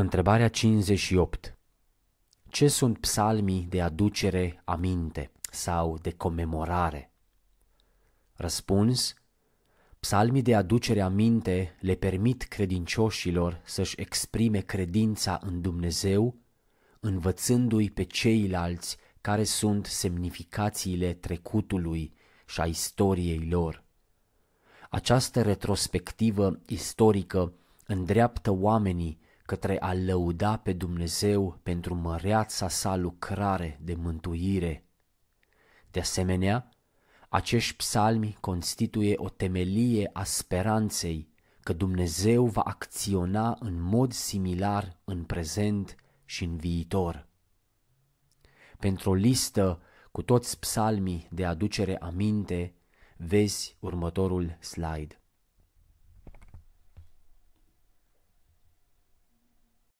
Întrebarea 58. Ce sunt psalmii de aducere aminte sau de comemorare? Răspuns. Psalmii de aducere aminte le permit credincioșilor să-și exprime credința în Dumnezeu, învățându-i pe ceilalți care sunt semnificațiile trecutului și a istoriei lor. Această retrospectivă istorică îndreaptă oamenii către a lăuda pe Dumnezeu pentru măreața sa lucrare de mântuire. De asemenea, acești psalmi constituie o temelie a speranței că Dumnezeu va acționa în mod similar în prezent și în viitor. Pentru o listă cu toți psalmii de aducere aminte, vezi următorul slide.